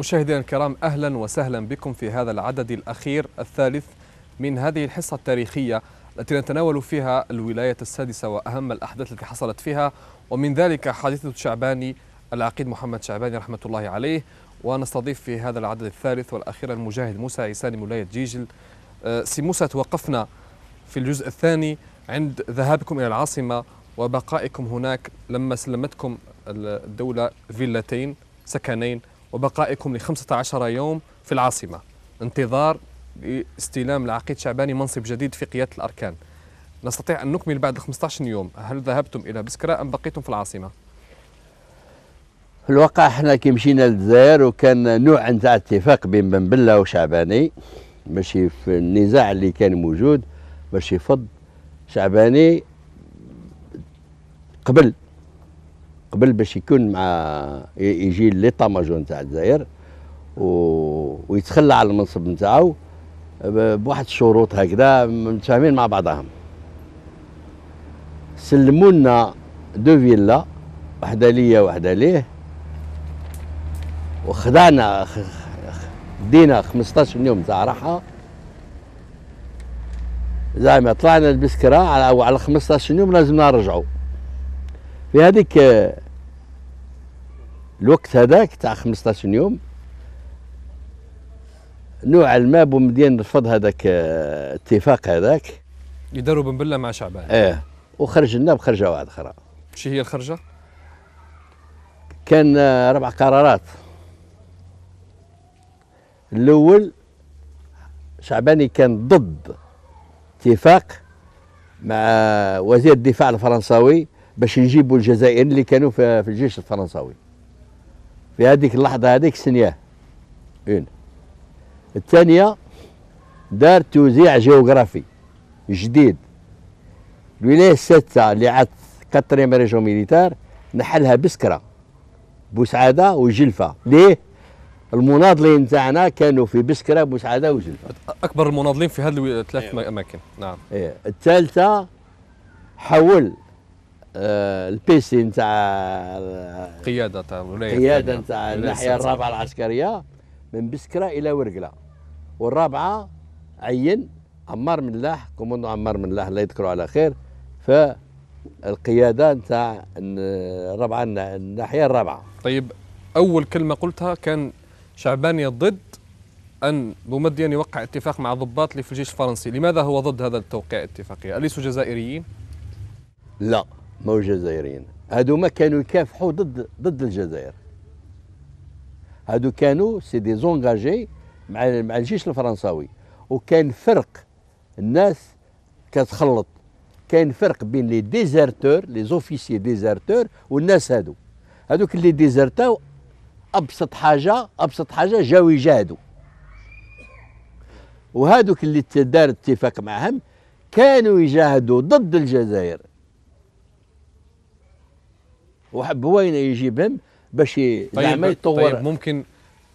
مشاهدينا الكرام أهلا وسهلا بكم في هذا العدد الأخير الثالث من هذه الحصة التاريخية التي نتناول فيها الولاية السادسة وأهم الأحداث التي حصلت فيها ومن ذلك حادثة شعباني العقيد محمد شعباني رحمة الله عليه ونستضيف في هذا العدد الثالث والأخير المجاهد موسى عيساني من ولاية جيجل آه، سي موسى توقفنا في الجزء الثاني عند ذهابكم إلى العاصمة وبقائكم هناك لما سلمتكم الدولة فيلتين سكنين وبقائكم ل 15 يوم في العاصمة انتظار استلام العقيد شعباني منصب جديد في قيادة الأركان نستطيع أن نكمل بعد 15 يوم هل ذهبتم إلى بسكرة أم بقيتم في العاصمة؟ في الواقع احنا كي مشينا للجزائر وكان نوع نتاع اتفاق بين بن بله وشعباني ماشي في النزاع اللي كان موجود باش يفض شعباني قبل قبل باش يكون مع يجي ليطا ماجور نتاع الجزائر ويتخلى على المنصب نتاعو بواحد الشروط هكذا متفاهمين مع بعضهم سلموا لنا دو فيلا وحده ليا وحده ليه وخدعنا دينا 15 يوم تاع راحه زعما طلعنا البسكرة على على 15 يوم لازمنا نرجعوا في هذيك آه، الوقت هذاك تاع 15 يوم نوعا ما بومدين رفض هذاك الاتفاق آه، هذاك يداروا بن بله مع شعبان ايه وخرج لنا بخرجه واحد اخرى شو هي الخرجه؟ كان آه، ربع قرارات الاول شعباني كان ضد اتفاق مع وزير الدفاع الفرنساوي باش يجيبوا الجزائر اللي كانوا في الجيش الفرنساوي في هذيك اللحظه هذيك سنيه اين الثانيه دار توزيع جيوغرافي جديد الولايه السادسه اللي عاد كاتريم ريجون ميليتار نحلها بسكره بوسعاده وجلفه ليه المناضلين تاعنا كانوا في بسكره بوسعاده وجلفه اكبر المناضلين في هذه الثلاث إيه. اماكن نعم إيه. الثالثه حول آه، البيسي نتاع القياده آه، تاع الولايه القياده نتاع الناحيه الرابعه العسكريه من بسكره الى ورقله والرابعه عين عمار ملاح كوموندو عمار ملاح الله يذكره على خير فالقياده نتاع الرابعه الناحيه الرابعه طيب اول كلمه قلتها كان شعباني ضد أن بومدين يوقع اتفاق مع ضباط اللي في الجيش الفرنسي لماذا هو ضد هذا التوقيع اتفاقية؟ أليسوا جزائريين؟ لا ماهو جزائريين ما كانوا يكافحوا ضد ضد الجزائر هادو كانوا سي دي زونغاجي مع مع الجيش الفرنساوي وكان فرق الناس كتخلط كاين فرق بين لي ديزيرتور لي زوفيسي ديزيرتور والناس هادو هادوك اللي ديزرتاو ابسط حاجه ابسط حاجه جاو يجاهدوا وهادوك اللي دار اتفاق معهم كانوا يجاهدوا ضد الجزائر وحب هو يجيبهم باش طيب،, طيب يتطور طيب ممكن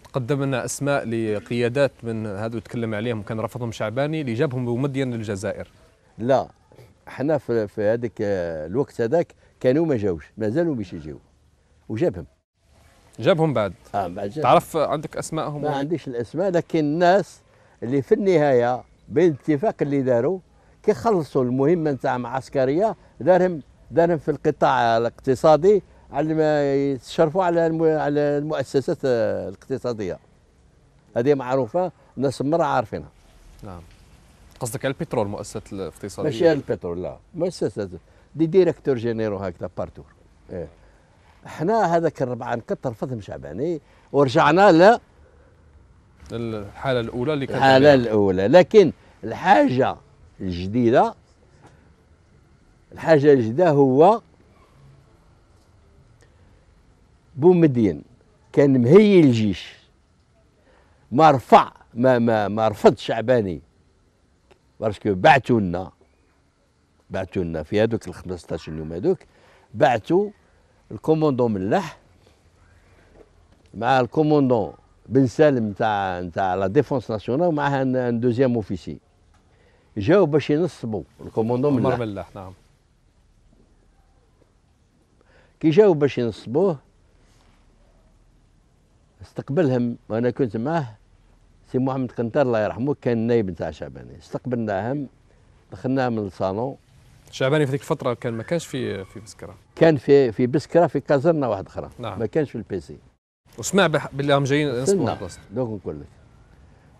تقدم لنا اسماء لقيادات من هذو تكلم عليهم كان رفضهم شعباني اللي جابهم بمدين للجزائر لا حنا في, في هذاك آه، الوقت هذاك كانوا ما جاوش مازالوا باش يجيو وجابهم جابهم بعد اه بعد جابهم. تعرف عندك اسمائهم ما و... عنديش الاسماء لكن الناس اللي في النهايه بالاتفاق اللي داروا كي خلصوا المهمه نتاعهم عسكريه دارهم دارهم في القطاع الاقتصادي على ما يتشرفوا على على المؤسسات الاقتصاديه هذه معروفه الناس مرة عارفينها نعم قصدك على البترول مؤسسه الاقتصاديه ماشي البترول لا مؤسسه دي ديريكتور جينيرو هكذا بارتور إيه. احنا هذاك الربعه نكثر رفضهم شعباني ورجعنا ل الحاله الاولى اللي كانت الحاله الاولى لكن الحاجه الجديده الحاجه الجديده هو بومدين كان مهيئ الجيش ما رفع ما ما ما رفض شعباني باسكو بعثوا لنا بعثوا لنا في هذوك ال 15 يوم هذوك بعثوا الكوموندون ملاح مع الكوموندون بن سالم تاع تاع لا ديفونس ناسيونال ومعها ان دوزيام اوفيسي جاو باش ينصبوا الكوموندون ملاح ملاح نعم كي جاو باش ينصبوه استقبلهم وانا كنت معاه سي محمد قنطار الله يرحمه كان نائب نتاع شعباني استقبلناهم دخلناهم من الصالون شعباني في ذيك الفتره كان ما كانش في في بسكره كان في في بسكره في كازرنا واحد اخرى نعم. ما كانش في البيسي وسمع باللي هم جايين نصبوا دوك نقول لك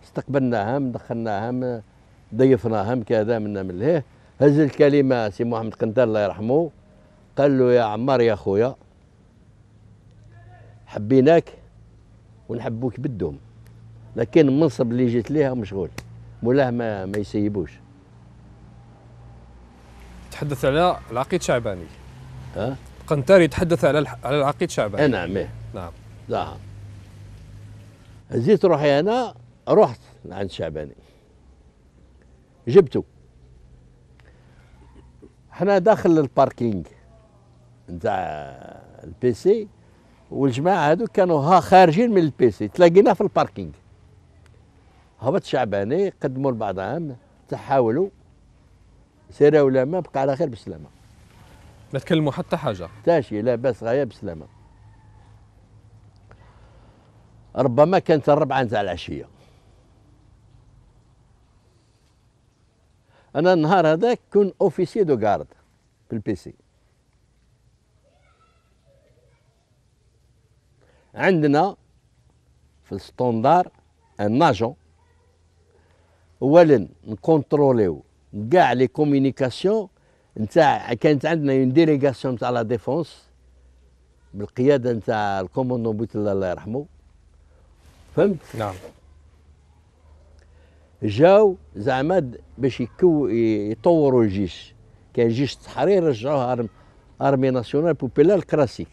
استقبلناهم دخلناهم ضيفناهم كذا منا من هز الكلمه سي محمد قنطار الله يرحمه قال له يا عمار يا خويا حبيناك ونحبوك بالدوم لكن المنصب اللي جيت ليها مشغول مولاه ما, ما يسيبوش تحدث على العقيد شعباني ها القنتاري يتحدث على على العقيد شعباني نعم نعم نعم هزيت روحي انا رحت عند شعباني جبته حنا داخل الباركينج نتاع البيسي والجماعه هذوك كانوا ها خارجين من البيسي تلاقينا في الباركينج هبط شعباني قدموا لبعض عام تحاولوا ولا ما بقى على خير بالسلامه ما تكلموا حتى حاجه حتى شي لاباس غايه بالسلامه ربما كانت الربعه نتاع العشيه انا النهار هذاك كنت اوفيسي دو غارد في البيسي عندنا في الستوندار ان اجون اولا نكونتروليو كاع لي كومينيكاسيون نتاع كانت عندنا اون ديليغاسيون نتاع لا ديفونس بالقياده نتاع الكوموندون بوت الله يرحمه فهمت؟ نعم جاو زعما باش يكو يطوروا الجيش كان جيش التحرير رجعوه ارمي ناسيونال بوبيلار كلاسيك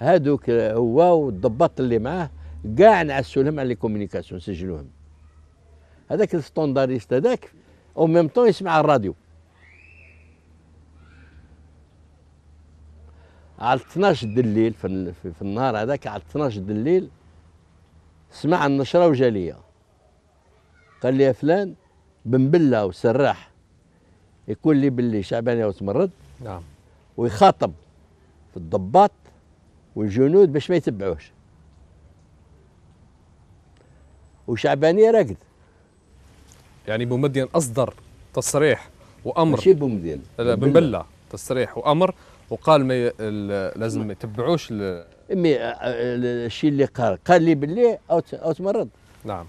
هادوك هو والضباط اللي معاه كاع نعسوا لهم على الكومينيكاسيون سجلوهم هذاك الستونداريست هذاك او ميم طون يسمع الراديو على 12 دليل في, في النهار هذاك على 12 دليل سمع النشره وجا ليا قال لي فلان بنبله وسراح يقول لي باللي شعبان يا تمرد نعم ويخاطب في الضباط والجنود باش ما يتبعوش وشعباني راقد يعني بومدين اصدر تصريح وامر ماشي بومدين لا بنبلة تصريح وامر وقال ما لازم ما يتبعوش امي آه، آه، الشيء اللي قال قال لي باللي او او تمرض نعم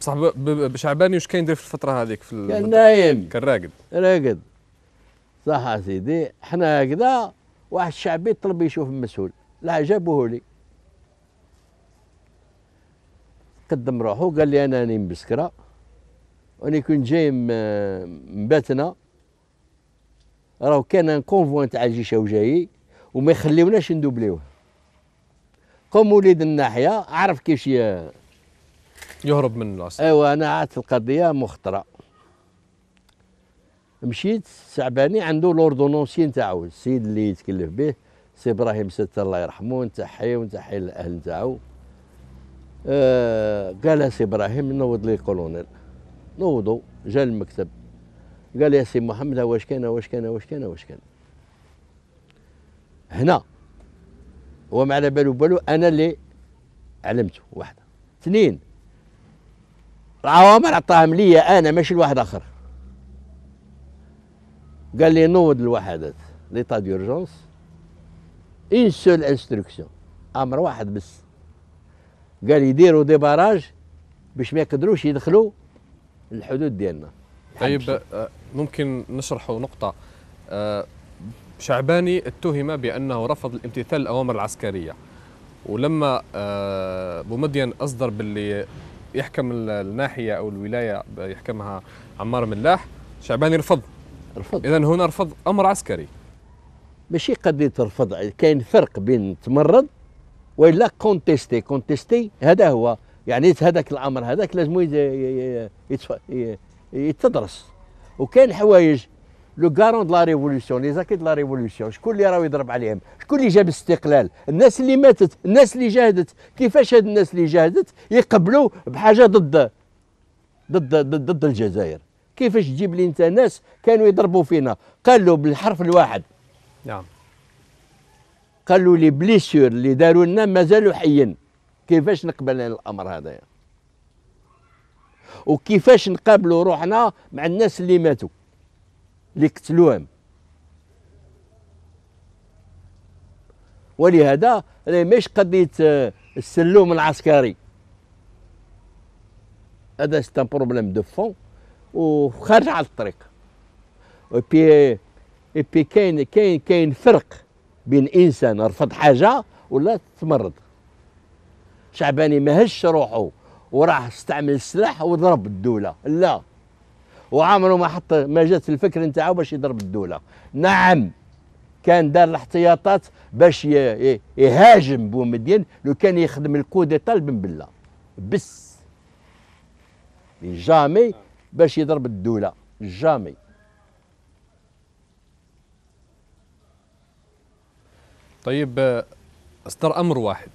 بصح بشعباني واش كاين يدير في الفتره هذيك في كان نايم كان راقد راقد صح سيدي حنا هكذا واحد الشعبي طلب يشوف المسؤول لا جابوه لي قدم روحو قال لي انا راني مسكره راني كنت جاي من باتنا راه كان ان كونفوي تاع الجيش وجاي وما يخليوناش ندوبليوه قوم وليد الناحيه عرف كيفاش يهرب من العصر ايوا انا عادت القضيه مخطره مشيت سعباني عنده لوردونونسي نتاعو السيد اللي يتكلف به سي ابراهيم ست الله يرحمه نتحيه ونتحي الاهل نتاعو آه قال سي ابراهيم نوض لي كولونيل نوضوا جا المكتب قال يا سي محمد واش كان واش كان واش كان واش كان هنا هو ما على بالو بالو انا اللي علمته واحده اثنين العوامر عطاهم ليا انا ماشي لواحد اخر قال لي نوض الوحدات ليطا ديورجونس اون سول انستركسيون امر واحد بس قال يديروا دي باراج باش ما يقدروش يدخلوا الحدود ديالنا طيب آه، ممكن نشرحوا نقطة آه، شعباني اتهم بأنه رفض الامتثال الأوامر العسكرية ولما آه، بومدين أصدر باللي يحكم الناحية أو الولاية يحكمها عمار ملاح شعباني رفض رفض اذا هنا رفض امر عسكري ماشي قضيه رفض كاين فرق بين تمرض والا كونتيستي كونتيستي هذا هو يعني هذاك الامر هذاك لازم يتدرس وكاين حوايج لو كارون دو لا ريفولوسيون لي زاكي دو لا ريفولوسيون شكون اللي راه يضرب عليهم شكون اللي جاب الاستقلال الناس اللي ماتت الناس اللي جاهدت كيفاش هاد الناس اللي جاهدت يقبلوا بحاجه ضد ضد ضد, ضد الجزائر كيفاش تجيب لي انت ناس كانوا يضربوا فينا قال له بالحرف الواحد نعم قال له لي بليسور اللي داروا لنا مازالوا حيين كيفاش نقبل الامر هذا يعني. وكيفاش نقابلوا روحنا مع الناس اللي ماتوا اللي قتلوهم ولهذا مش قضيه آه، السلوم العسكري هذا سي ان بروبليم دو فون وخارج على الطريق وبي بي كاين كاين كاين فرق بين انسان رفض حاجه ولا تمرض شعباني ما هش روحه وراح استعمل السلاح وضرب الدوله لا وعمره ما حط ما جات الفكر نتاعو باش يضرب الدوله نعم كان دار الاحتياطات باش يهاجم بومدين لو كان يخدم الكوديتا بن بله بس جامي باش يضرب الدوله جامي طيب اصدر امر واحد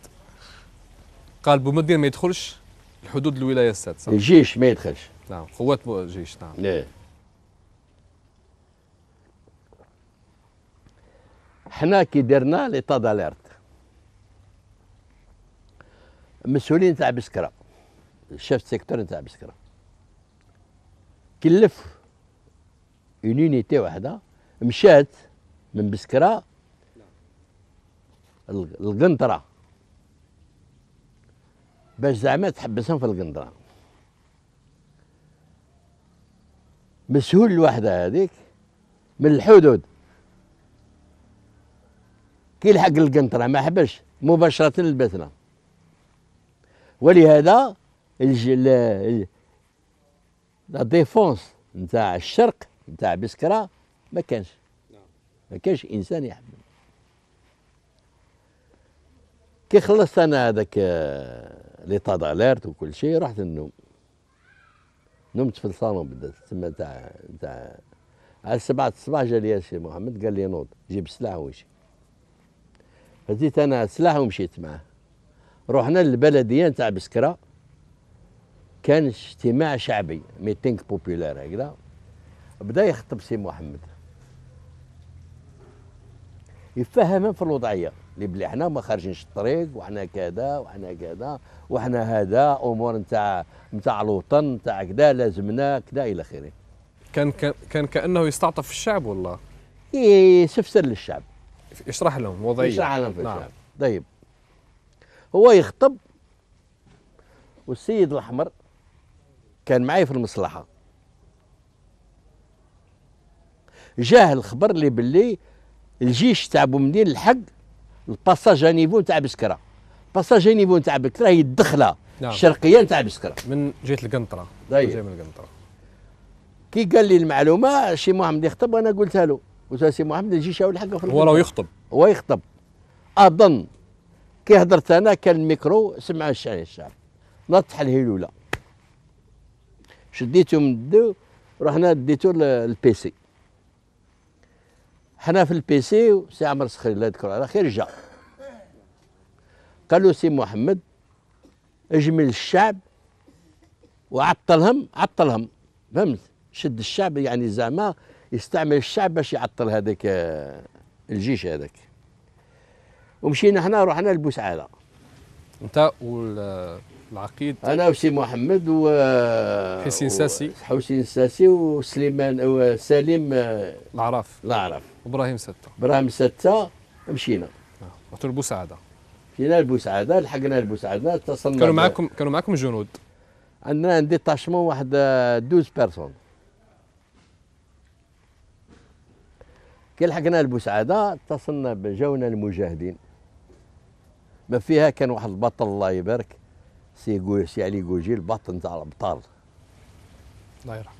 قال بومدين ما يدخلش الحدود الولايه السادسه الجيش ما يدخلش نعم قوات الجيش نعم نعم حنا كي درنا ليطا داليرت مسؤولين تاع بسكره الشيف سيكتور تاع بسكره كلف اون يونيتي واحده مشات من بسكره القنطره باش زعما تحبسهم في القنطره مسهول الوحده هذيك من الحدود كي لحق القنطره ما حبش مباشره لبسنا ولهذا الج... لا ديفونس نتاع الشرق نتاع بسكرة ما كانش نعم. ما كانش انسان يحمل كي خلصت انا هذاك آه، لي طاد اليرت وكل شيء رحت النوم نمت في الصالون بدات تما تاع تاع على سبعة الصباح جا لي سي محمد قال لي نوض جيب سلاح ومشي هزيت انا سلاح ومشيت معاه رحنا للبلديه تاع بسكره كان اجتماع شعبي ميتينغ بوبولار هكذا بدا يخطب سي محمد يفهمهم في الوضعيه اللي بلي حنا ما خارجينش الطريق وحنا كذا وحنا كذا وحنا هذا امور نتاع نتاع الوطن نتاع كذا لازمنا كذا الى اخره كان كان كانه يستعطف الشعب والله يسفسر للشعب يشرح لهم الوضعيه يشرح لهم في نعم. الشعب طيب هو يخطب والسيد الاحمر كان معايا في المصلحه جاه الخبر اللي باللي الجيش تاع بومدين الحق الباساج نيفو تاع بسكره الباساج نيفو تاع بسكره هي الدخله نعم. الشرقيه تاع بسكره من جهه القنطره طيب. جاي من القنطره كي قال لي المعلومه شي محمد يخطب وانا قلتها له قلت له سي محمد الجيش هو الحق في هو لو يخطب هو يخطب اظن كي هضرت انا كان الميكرو سمعه الشعب نطح الهلوله شديتو من الدو رحنا ديتو للبيسي حنا في البيسي سي عمر سخري الله يذكره على خير جا قالوا سي محمد اجمل الشعب وعطلهم عطلهم فهمت شد الشعب يعني زعما يستعمل الشعب باش يعطل هذاك آه، الجيش هذاك ومشينا حنا رحنا لبوسعاده انت العقيد انا وسي محمد و حسين ساسي حسين ساسي وسليمان وسليم آه، العراف العراف وابراهيم سته ابراهيم سته مشينا آه، رحتوا لبوسعاده مشينا لبوسعاده لحقنا لبوسعاده اتصلنا كانوا معكم كانوا معكم جنود عندنا عندي طاشمون واحد 12 آه، بيرسون كي لحقنا لبوسعاده اتصلنا جاونا المجاهدين ما فيها كان واحد البطل الله يبارك سي جو سي علي جوجي البطن تاع الابطال الله يرحمه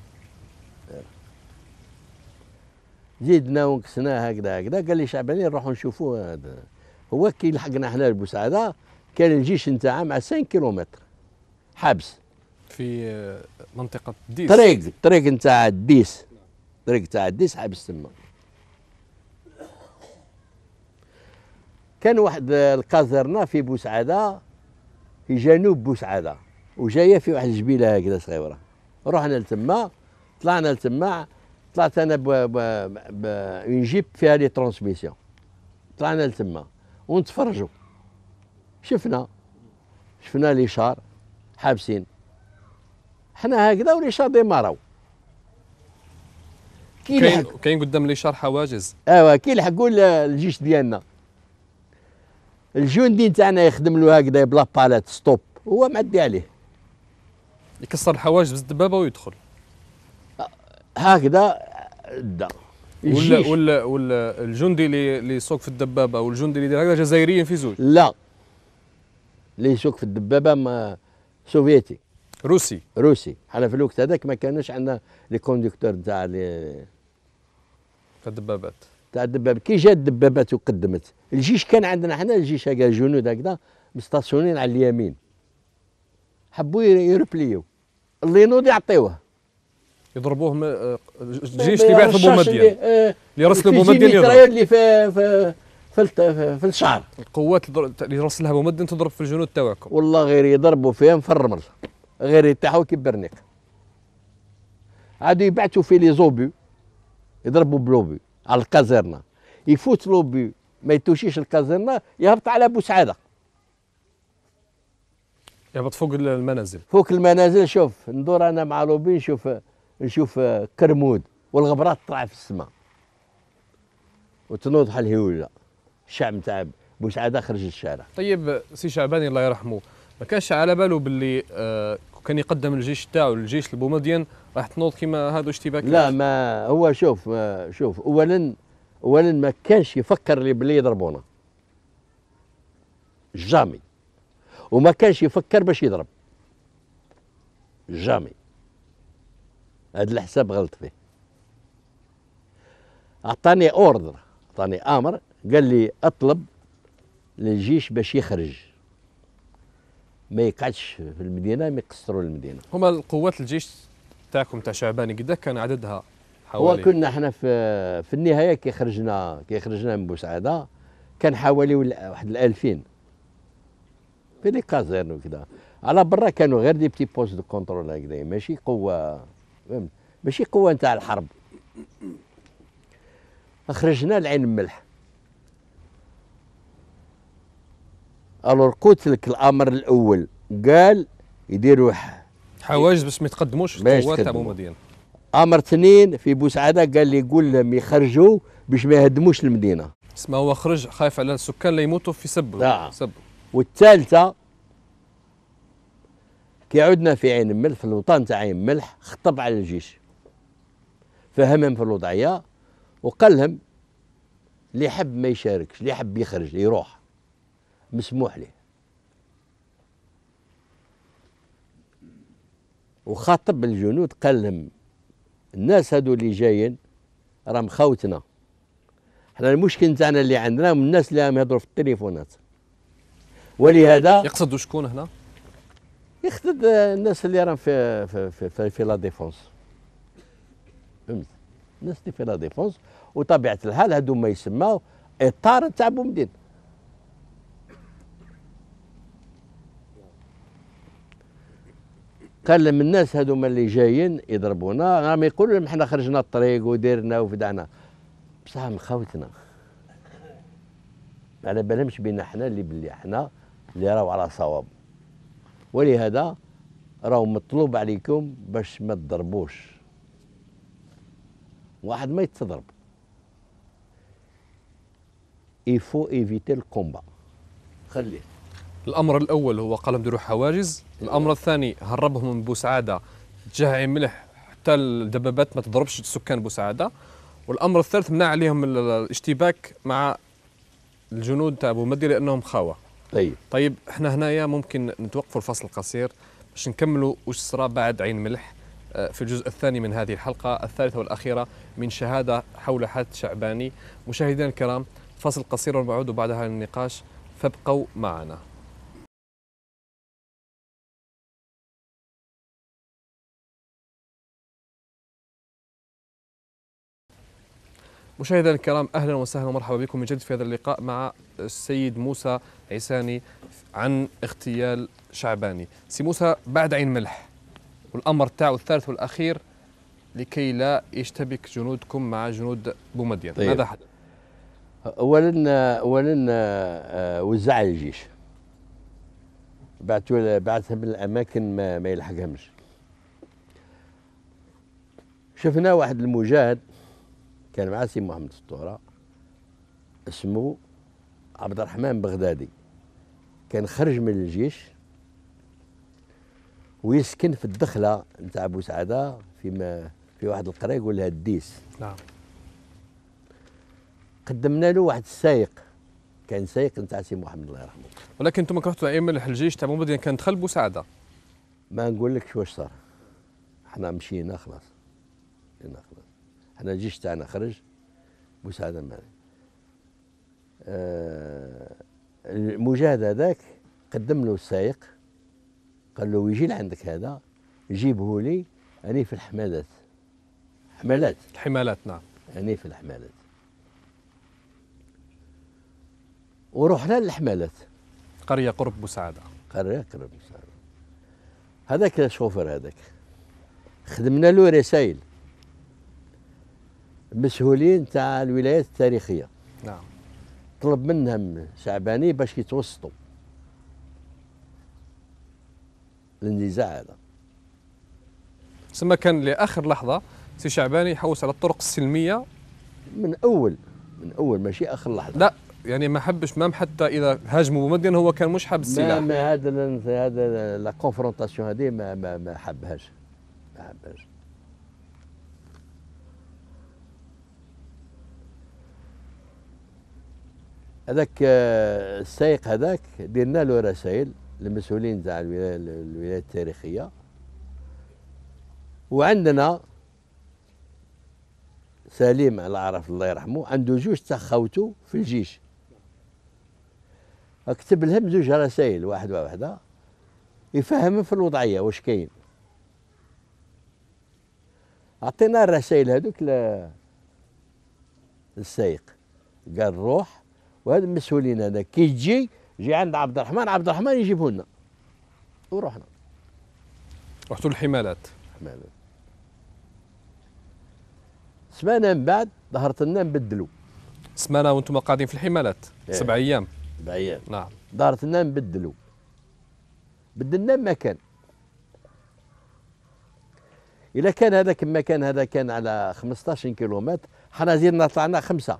زيدنا ونقصنا هكذا هكذا قال لي شعبانين نروحوا نشوفوا هذا هو كي لحقنا احنا البوسعاده كان الجيش نتاعها مع 5 كيلومتر حبس في منطقه ديس طريق طريق نتاع ديس طريق نتاع ديس حبس تما كان واحد الكازرنا في بوسعاده في جنوب بوسعاده وجايه في واحد الجبيله هكذا صغيره رحنا لتما طلعنا لتما طلعت انا ب اون جيب فيها لي ترانسميسيون طلعنا لتما ونتفرجوا شفنا شفنا لي شار حابسين حنا هكذا ولي شار ديماراو كاين كاين قدام لي شار حواجز ايوا كيلحقوا الجيش ديالنا الجندي تاعنا يخدم له هكذا بلا بالات ستوب هو معدي عليه يكسر الحواجز بالدبابه ويدخل هكذا دا ولا ولا ولا الجندي اللي اللي يسوق في الدبابه والجندي اللي يدير هكذا جزائريين في زوج لا اللي يسوق في الدبابه ما سوفيتي روسي روسي حنا في الوقت هذاك ما كانوش عندنا لي كونديكتور تاع لي الدبابات تاع الدبابه كي جات الدبابات وقدمت الجيش كان عندنا حنا الجيش هكا جنود هكذا مستاسيونين على اليمين حبوا يربليو اللي ينوض يعطيوه يضربوه الجيش اللي بعث آه، بومدين اللي رسلوا بومدين اللي اللي في في في, في, في الشعر القوات اللي رسلها بومدين تضرب في الجنود تاعكم والله غير يضربوا فيهم في الرمل غير يتاحوا كبرنيق عادوا يبعثوا في لي زوبي يضربوا بلوبي على الكازيرنا يفوت لوبي ما يتوشيش الكازيرنا يهبط على بوسعاده يهبط فوق المنازل فوق المنازل شوف ندور انا مع لوبي نشوف نشوف آه، كرمود والغبرات تطلع في السماء وتنوض حال الهيوله الشعب تاع بوسعاده خرج للشارع طيب سي شعباني الله يرحمه ما كانش على باله باللي آه، وكان يقدم الجيش تاعو الجيش البومدين راح تنوض كيما هادو اشتباكات لا ما هو شوف ما شوف اولا اولا ما كانش يفكر لي بلي يضربونا جامي وما كانش يفكر باش يضرب جامي هذا الحساب غلط فيه اعطاني اوردر اعطاني امر قال لي اطلب للجيش باش يخرج ما يقعدش في المدينه ما يقصروا المدينه هما القوات الجيش تاعكم تاع شعباني قد كان عددها حوالي هو كنا احنا في في النهايه كي خرجنا كي خرجنا من بوسعاده كان حوالي واحد ال 2000 في لي كازيرن وكذا على برا كانوا غير دي بتي بوست دو كونترول هكذا ماشي قوه ماشي قوه نتاع الحرب خرجنا لعين الملح الور قلت لك الامر الاول قال يديروا حواجز باش ما يتقدموش القوات تاع المدينه امر اثنين في بوسعاده قال لي يقول لهم يخرجوا باش ما يهدموش المدينه اسمع هو خرج خايف على السكان اللي يموتوا في سب نعم سب والثالثه كي عدنا في عين الملح في الوطن تاع عين الملح خطب على الجيش فهمهم في الوضعيه وقال لهم اللي يحب ما يشاركش اللي يحب يخرج يروح مسموح له وخاطب الجنود قال لهم الناس هذو اللي جايين راهم خوتنا حنا المشكل تاعنا اللي عندنا من الناس اللي راهم يهضروا في التليفونات ولهذا يقصد شكون هنا؟ يقصد الناس اللي راهم في في, في, في, في لا ديفونس فهمت الناس اللي في لا ديفونس وطبيعه الحال هذو ما يسمى اطار تاع بومدين كلم الناس هذوما اللي جايين يضربونا راهم يقولوا لهم احنا خرجنا الطريق ودرنا وفدعنا بصح من خوتنا على بالهمش بينا احنا اللي باللي احنا اللي راهو على صواب ولهذا راهو مطلوب عليكم باش ما تضربوش واحد ما يتضرب يفو ايفيتي الكومبا خليه الامر الاول هو لهم ديروا حواجز الامر الثاني هربهم من بوسعاده جهه ملح حتى الدبابات ما تضربش سكان بوسعاده والامر الثالث منع عليهم الاشتباك مع الجنود تاع مدي لانهم خاوه طيب طيب احنا هنايا ممكن نتوقفوا الفصل القصير باش نكملوا وش صرا بعد عين ملح آه، في الجزء الثاني من هذه الحلقه الثالثه والاخيره من شهاده حول حادث شعباني مشاهدينا الكرام فصل قصير ونعود بعدها للنقاش فابقوا معنا مشاهدينا الكرام اهلا وسهلا ومرحبا بكم من جديد في هذا اللقاء مع السيد موسى عيساني عن اغتيال شعباني. سي موسى بعد عين ملح والامر تاعو الثالث والاخير لكي لا يشتبك جنودكم مع جنود بومدين طيب. ماذا حدث؟ اولا اولا آه، وزع الجيش بعثوا بعثها من الاماكن ما, ما يلحقهمش شفنا واحد المجاهد كان مع سي محمد الطهرة اسمه عبد الرحمن بغدادي كان خرج من الجيش ويسكن في الدخله نتاع بوسعاده في في واحد القريه يقول لها الديس نعم قدمنا له واحد السائق كان سائق نتاع سي محمد الله يرحمه ولكن انتم اي ملح الجيش تاع مبدئيا كان دخل بوسعاده ما نقول لكش واش صار احنا مشينا خلاص مشينا خلاص احنا الجيش تاعنا خرج مساعدة مالية آه المجاهد هذاك قدم له السائق قال له يجي لعندك هذا جيبه لي أني في الحمالات حمالات الحمالات نعم أني في الحمالات ورحنا للحمالات قرية قرب مساعدة قرية قرب مساعدة هذاك الشوفر هذاك خدمنا له رسائل مسؤولين تاع الولايات التاريخيه نعم طلب منهم شعباني باش يتوسطوا للنزاع هذا تسمى كان لاخر لحظه سي شعباني يحوس على الطرق السلميه من اول من اول ماشي اخر لحظه لا يعني ما حبش مام حتى اذا هاجموا ممدين يعني هو كان مش حاب السلاح ما هذا هذا لا كونفرونتاسيون هذه ما ما حبهاش ما حبهاش هذاك آه، السائق هذاك درنا له رسائل للمسؤولين تاع الولايه التاريخيه وعندنا سليم العرف الله يرحمه عنده جوج تاع خوتو في الجيش اكتب لهم زوج رسائل واحد واحدة يفهم في الوضعية واش كاين عطينا الرسائل هذوك للسايق قال روح وهذا المسؤولين هذا كي تجي جي عند عبد الرحمن عبد الرحمن يجيبه لنا ورحنا رحتوا للحمالات الحمالات سمانه من بعد ظهرت لنا نبدلوا سمانه وانتم قاعدين في الحمالات ايه. سبع ايام سبع ايام نعم ظهرت لنا نبدلوا بدلنا مكان اذا كان هذاك المكان هذا كان على 15 كيلومتر حنا زيدنا طلعنا خمسه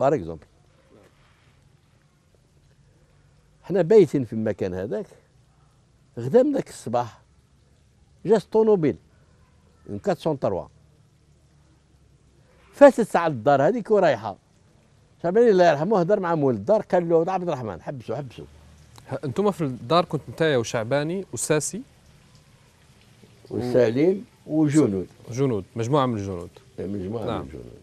بار اكزومبل حنا بايتين في المكان هذاك غدا من ذاك الصباح جات اون كاتسون 403 فاتت على الدار هذيك ورايحه شعباني الله يرحمه هدر مع مول الدار قال له عبد الرحمن حبسوا حبسوا انتم في الدار كنت نتايا وشعباني وساسي وسالم وجنود جنود مجموعه من الجنود مجموعه نعم. من الجنود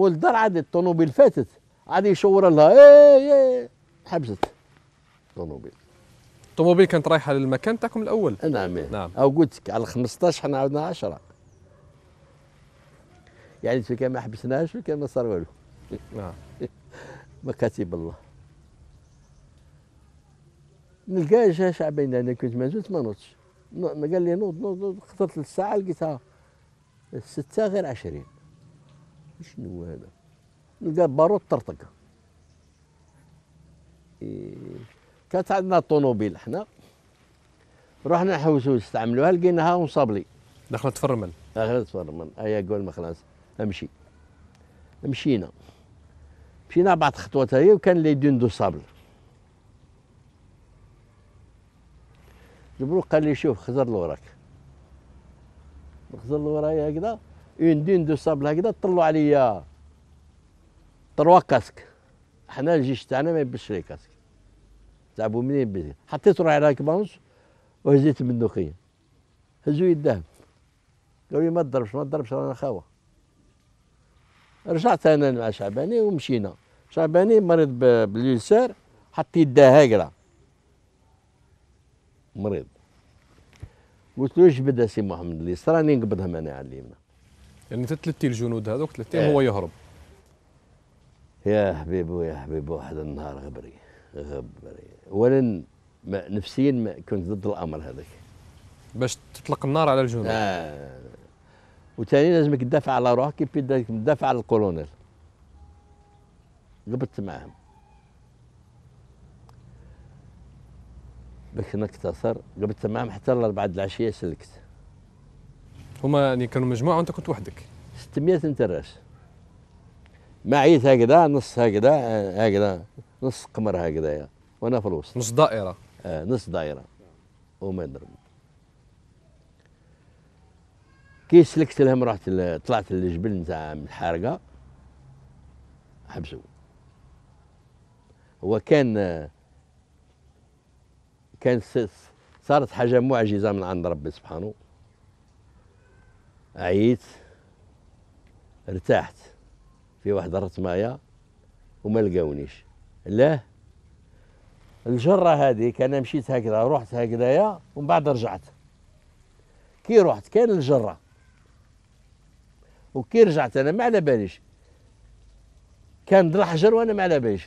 الدار عاد الطونوبيل فاتت عاد يشور لها ايه ايه حبست الطونوبيل الطونوبيل كانت رايحه للمكان تاعكم الاول نعم إيه. نعم او قلت لك على 15 حنا عاودنا 10 يعني في كان ما حبسناش في كان ما صار والو نعم مكاتب الله نلقى جا شعبين انا كنت ما زلت ما نوضش قال لي نوض نوض نوض خطرت للساعه لقيتها السته غير عشرين شنو هذا لقى بارود طرطق إيه كانت عندنا طوموبيل حنا رحنا نحوسو نستعملوها لقيناها ونصابلي دخلت الرمل دخلت الرمل ايا قول ما خلاص امشي مشينا مشينا بعض خطوات هي وكان لي دون دو صابل جبروك قال لي شوف خزر لوراك خزر لورايا هكذا اون دين دو صابل هكذا طلوا عليا تروا كاسك حنا الجيش تاعنا ما يلبسش لي كاسك تعبوا منين بزين حطيت روحي على كبانش وهزيت بندقيه هزوا يدهم قالوا لي ما تضربش ما تضربش رانا خاوه رجعت انا مع شعباني ومشينا شعباني مريض باليسار حط يداه هكذا مريض قلت له جبدها سي محمد اليسار راني نقبضهم انا على اليمنى يعني تتلتي الجنود هذوك تلتي إيه. هو يهرب يا حبيبو يا حبيبو واحد النهار غبري غبري اولا نفسيا ما كنت ضد الامر هذاك باش تطلق النار على الجنود آه. وثاني لازمك تدافع على روحك كيف تدافع على الكولونيل قبضت معهم بك نقتصر قبضت معهم حتى الأربعة العشية سلكت هما يعني كانوا مجموعه وانت كنت وحدك 600 نتراس معيت هكذا نص هكذا هكذا نص قمر هكذايا وانا في الوسط نص دائره آه نص دائره وما يضرب كي سلكت لهم رحت طلعت للجبل نتاع الحارقه حبسوا هو كان كان صارت حاجه معجزه من عند ربي سبحانه عييت ارتحت في واحد الرطمايه وما لقاونيش لا الجره هذيك انا مشيت هكذا رحت هكذايا ومن بعد رجعت كي رحت كان الجره وكي رجعت انا ما على باليش كان الحجر وانا ما على باليش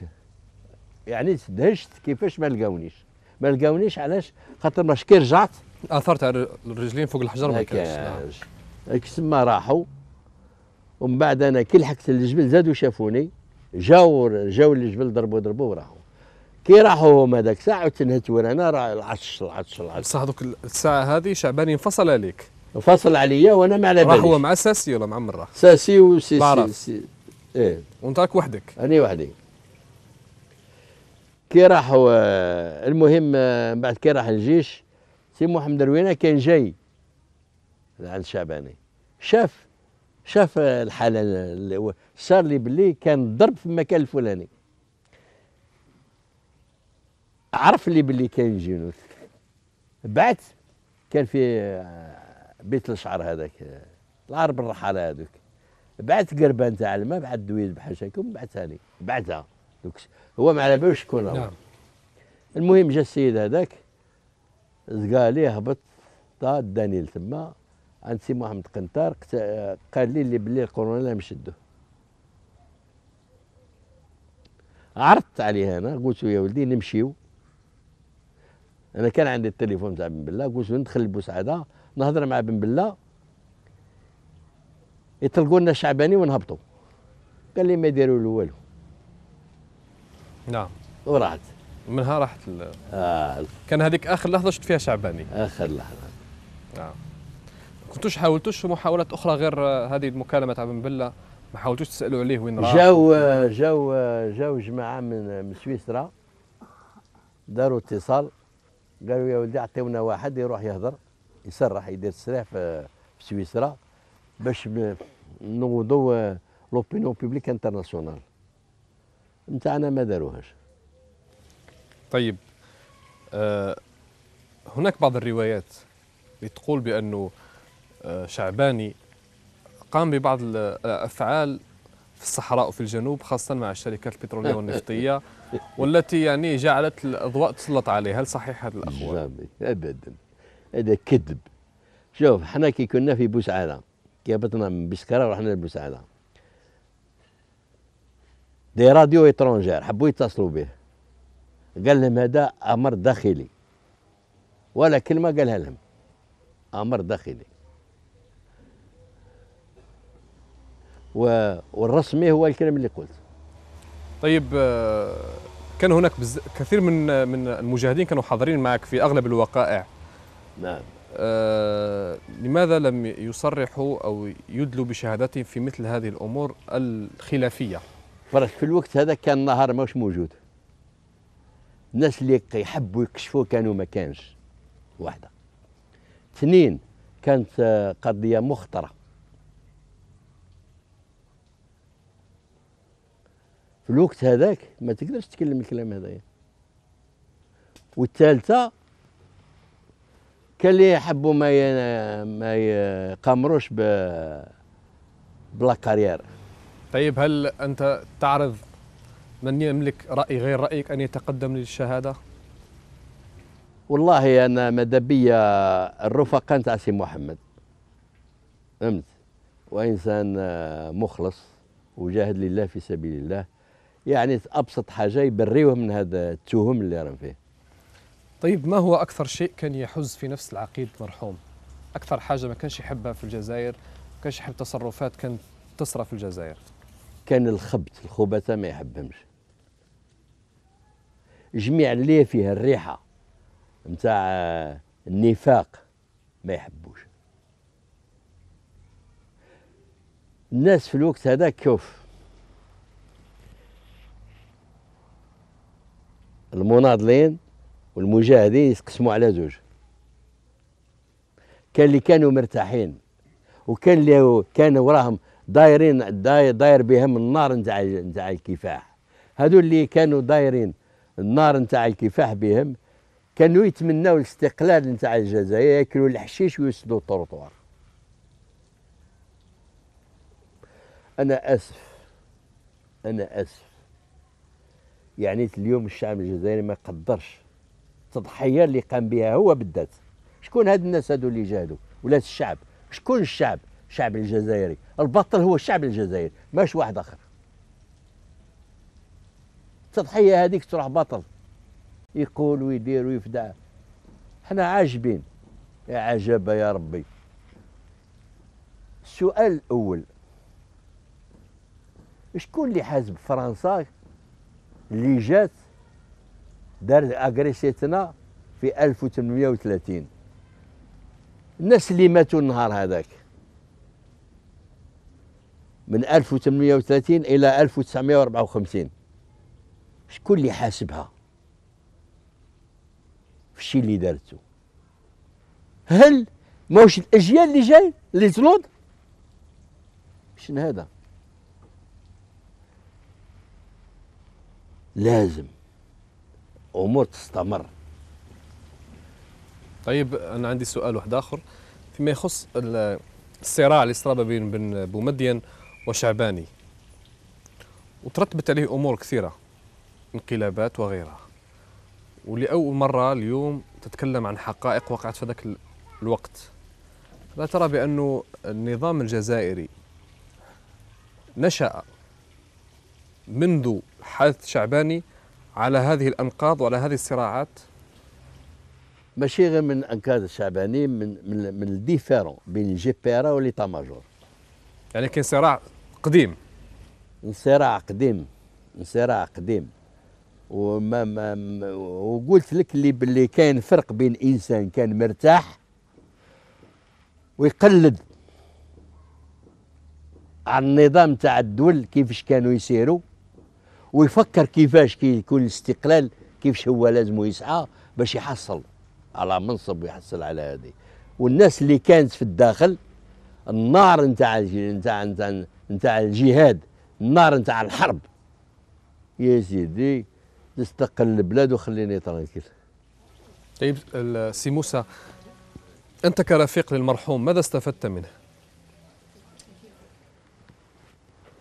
يعني تدهشت كيفاش ما لقاونيش ما لقاونيش علاش خاطر ماش كي رجعت اثرت على الرجلين فوق الحجر ما كانش كسما راحوا ومن بعد انا كي لحقت الجبل زادوا شافوني جاو جاو الجبل ضربوا ضربوا وراحوا كي راحوا هما ذاك ساعه تنهت وانا راه العطش العطش العطش بصح هذوك الساعه هذه شعباني انفصل عليك انفصل عليا وانا ما على بالي راح هو مع ساسي ولا مع مره ساسي وسيسي سي, ايه وانت راك وحدك انا وحدي كي راحوا آه، المهم آه، بعد كي راح الجيش سي محمد روينه كان جاي لعند شعباني شاف شاف الحاله اللي صار لي بلي كان الضرب في المكان الفلاني عرف لي بلي كاين جنود بعد كان في بيت الشعر هذاك العرب الرحاله هذوك بعد قربان تاع الماء بعد دويد بحال هكاكم بعتها لي بعتها هو ما على بالوش شكون نعم. المهم جا السيد هذاك زقالي هبط طا داني لتما عند سي محمد قنطار قال لي اللي بلي الكورونا مشدو عرضت عليه انا قلت له يا ولدي نمشيو انا كان عندي التليفون تاع بن بلا قلت له ندخل لبوسعاده نهضر مع بن بلا يطلقوا لنا الشعباني ونهبطوا قال لي ما يديروا له والو نعم وراحت منها راحت ال... آه. كان هذيك اخر لحظه شفت فيها شعباني اخر لحظه نعم كنتوش حاولتوش في محاولات اخرى غير هذه المكالمه تاع بن بله ما حاولتوش تسالوا عليه وين راه جاو جاو جاو جماعه من من سويسرا داروا اتصال قالوا يا ولدي عطيونا واحد يروح يهضر يسرح يدير السلاح في سويسرا باش نوضوا لوبينيون بوبليك انترناسيونال نتاعنا ما داروهاش طيب أه هناك بعض الروايات اللي تقول بانه آه، شعباني قام ببعض الافعال آه، في الصحراء وفي الجنوب خاصه مع الشركات البتروليه والنفطيه والتي يعني جعلت الاضواء تسلط عليها هل صحيح هذا الاخبار؟ ابدا هذا كذب شوف حنا كي كنا في بوسعاده كي هبطنا من بسكره ورحنا لبوسعاده دي راديو اترونجير حبوا يتصلوا به قال لهم هذا امر داخلي ولا كلمه قالها لهم امر داخلي والرسمي هو الكلام اللي قلت طيب آه، كان هناك كثير من من المجاهدين كانوا حاضرين معك في اغلب الوقائع نعم آه لماذا لم يصرحوا او يدلوا بشهادتهم في مثل هذه الامور الخلافيه؟ فرق في الوقت هذا كان النهار ماهوش موجود. الناس اللي يحبوا يكشفوا كانوا ما كانش. واحده. اثنين كانت آه، قضيه مخطره. في الوقت هذاك ما تقدرش تكلم الكلام هذايا والثالثه كان اللي يحبوا ما ي... ما يقامروش ب بلا كارير طيب هل انت تعرض من يملك راي غير رايك ان يتقدم للشهاده؟ والله انا مدبية بيا الرفقاء نتاع سي محمد فهمت وانسان آه، مخلص وجاهد لله في سبيل الله يعني ابسط حاجه يبريوهم من هذا التهم اللي راهم فيه طيب ما هو اكثر شيء كان يحز في نفس العقيد المرحوم اكثر حاجه ما كانش يحبها في الجزائر ما كانش يحب تصرفات كانت تصرى في الجزائر كان الخبت الخبثه ما يحبهمش جميع اللي فيها الريحه نتاع النفاق ما يحبوش الناس في الوقت هذا كوف المناضلين والمجاهدين يتقسموا على زوج كان اللي كانوا مرتاحين وكان اللي كانوا وراهم دايرين داير, داير بهم النار نتاع نتاع الكفاح هذو اللي كانوا دايرين النار نتاع الكفاح بهم كانوا يتمناو الاستقلال نتاع الجزائر ياكلوا الحشيش ويسدوا الطرطوار انا اسف انا اسف يعني اليوم الشعب الجزائري ما قدرش التضحيه اللي قام بها هو بالذات شكون هاد الناس هادو اللي جاهدوا ولا الشعب شكون الشعب الشعب الجزائري البطل هو الشعب الجزائري ماش واحد اخر التضحيه هذيك تروح بطل يقول ويدير ويفدع حنا عاجبين يا عجبه يا ربي السؤال الاول شكون اللي حاسب فرنسا اللي جات دارت اغريسيتنا في 1830 الناس اللي ماتوا النهار هذاك من 1830 الى 1954 شكون اللي حاسبها في الشيء اللي دارته هل ماهوش الاجيال اللي جاي اللي تلوض شنو هذا لازم امور تستمر طيب انا عندي سؤال واحد اخر فيما يخص الصراع اللي صار بين بن بومدين وشعباني وترتبت عليه امور كثيره انقلابات وغيرها ولاول مره اليوم تتكلم عن حقائق وقعت في ذاك الوقت لا ترى بانه النظام الجزائري نشا منذ حادث شعباني على هذه الأنقاض وعلى هذه الصراعات؟ ماشي غير من انقاض شعباني من من من الديفيرون بين الجيبيرا وليتا ماجور يعني كاين صراع قديم صراع قديم صراع قديم وما ما وقلت لك اللي باللي كاين فرق بين انسان كان مرتاح ويقلد على النظام تاع الدول كيفاش كانوا يسيروا ويفكر كيفاش كي يكون الاستقلال كيفاش هو لازم يسعى باش يحصل على منصب ويحصل على هذه والناس اللي كانت في الداخل النار نتاع نتاع نتاع نتاع الجهاد النار نتاع الحرب يا سيدي نستقل البلاد وخليني ترانكيل طيب سي موسى انت كرفيق للمرحوم ماذا استفدت منه؟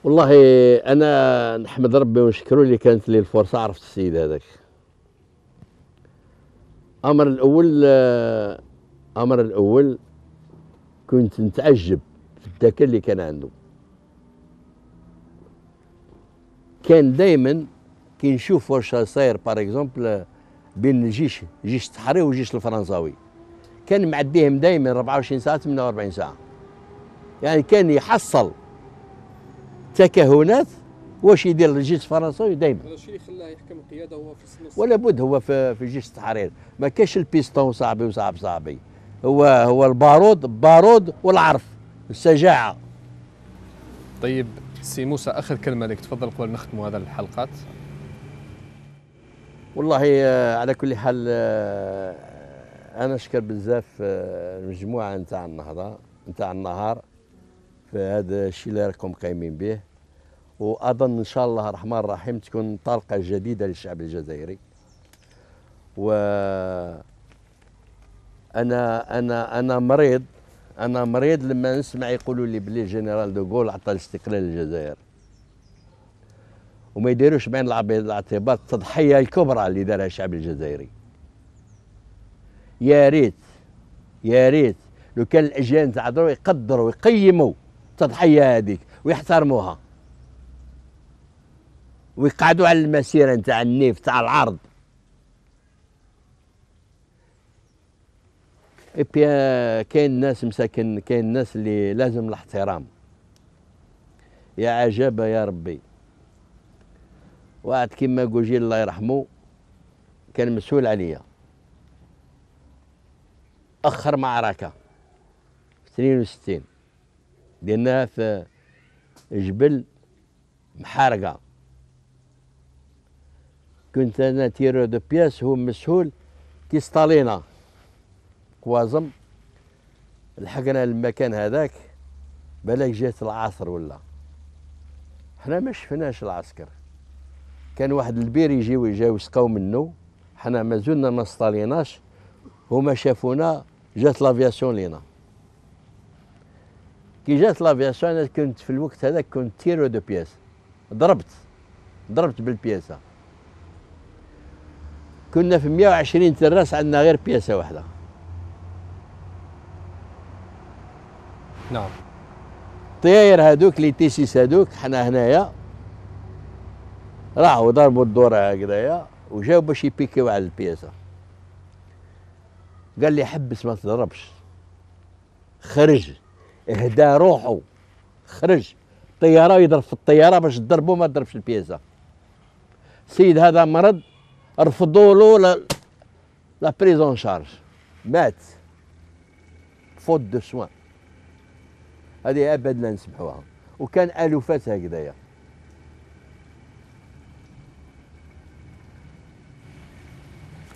والله انا نحمد ربي ونشكره اللي كانت لي الفرصه عرفت السيد هذاك امر الاول امر الاول كنت نتعجب في الذكاء اللي كان عنده كان دائما كي نشوف واش صاير باغ اكزومبل بين الجيش جيش التحرير والجيش الفرنساوي كان معديهم دائما 24 ساعه 48 ساعه يعني كان يحصل تكهنات واش يدير الجيش الفرنسي دائما هذا الشيء اللي خلاه يحكم القياده هو في النص ولا بد هو في, في جيش التحرير ما كاش البيستون صاحبي وصعب صاحبي هو هو البارود بارود والعرف الشجاعه طيب سي موسى اخر كلمه لك تفضل قبل نختموا هذا الحلقات والله آه، على كل حال آه، انا اشكر بزاف آه، المجموعه نتاع النهضه نتاع النهار فهذا الشيء اللي راكم قايمين به واظن ان شاء الله الرحمن الرحيم تكون طلقه جديده للشعب الجزائري و انا انا انا مريض انا مريض لما نسمع يقولوا لي بلي جنرال دوغول عطى الاستقلال للجزائر وما يديروش بعين الاعتبار التضحيه الكبرى اللي دارها الشعب الجزائري يا ريت يا ريت لو كان الاجيال نتاع يقدروا يقيموا التضحيه هذيك ويحترموها ويقعدوا على المسيره نتاع النيف تاع العرض اي euh, كاين ناس مساكن كاين ناس اللي لازم الاحترام يا عجبة يا ربي واحد كيما كوجي الله يرحمه كان مسؤول عليا اخر معركه في 62 لأنها في آه، جبل محارقة كنت أنا تيرو دو بياس هو مسؤول ستالينا كوازم لحقنا المكان هذاك بلاك جات العصر ولا حنا ما شفناش العسكر كان واحد البير يجيو يجاو يسقاو منه حنا مازلنا ما ستاليناش هما شافونا جات لافياسيون لينا كي جات لافياسيون انا كنت في الوقت هذاك كنت تيرو دو بياس ضربت ضربت بالبياسه كنا في 120 تراس عندنا غير بياسه واحده نعم الطياير هذوك لي تيسيس هذوك حنا هنايا راحوا ضربوا الدوره هكذايا وجاو باش يبيكيو على البياسه قال لي حبس ما تضربش خرج اهدى روحه خرج طياره يضرب في الطياره باش تضربو ما تضربش البيزا السيد هذا مرض رفضوا له لا, لا بريزون شارج مات فوت دو سوان هذه ابد لا نسمحوها وكان الوفات هكذايا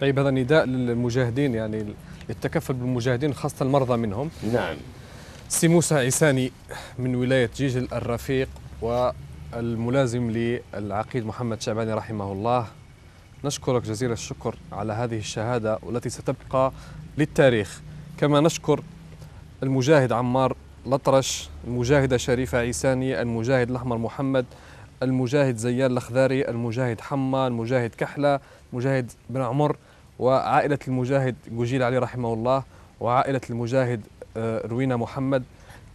طيب هذا نداء للمجاهدين يعني التكفل بالمجاهدين خاصه المرضى منهم نعم سي موسى عيساني من ولاية جيجل الرفيق والملازم للعقيد محمد شعباني رحمه الله نشكرك جزيل الشكر على هذه الشهادة والتي ستبقى للتاريخ كما نشكر المجاهد عمار لطرش المجاهدة شريفة عيساني المجاهد الأحمر محمد المجاهد زيان الأخذاري المجاهد حما المجاهد كحلة المجاهد بن عمر وعائلة المجاهد جوجيل علي رحمه الله وعائلة المجاهد روينا محمد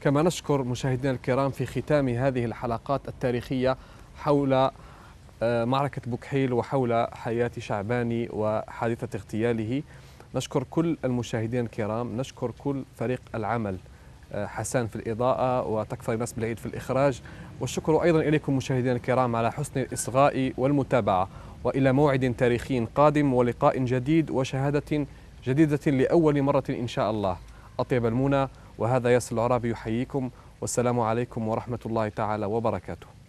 كما نشكر مشاهدينا الكرام في ختام هذه الحلقات التاريخية حول آه، معركة بوكحيل وحول حياة شعباني وحادثة اغتياله نشكر كل المشاهدين الكرام نشكر كل فريق العمل آه، حسان في الإضاءة وتكفر ناس بالعيد في الإخراج والشكر أيضا إليكم مشاهدينا الكرام على حسن الإصغاء والمتابعة وإلى موعد تاريخي قادم ولقاء جديد وشهادة جديدة لأول مرة إن شاء الله أطيب المونة وهذا ياسر العرابي يحييكم والسلام عليكم ورحمة الله تعالى وبركاته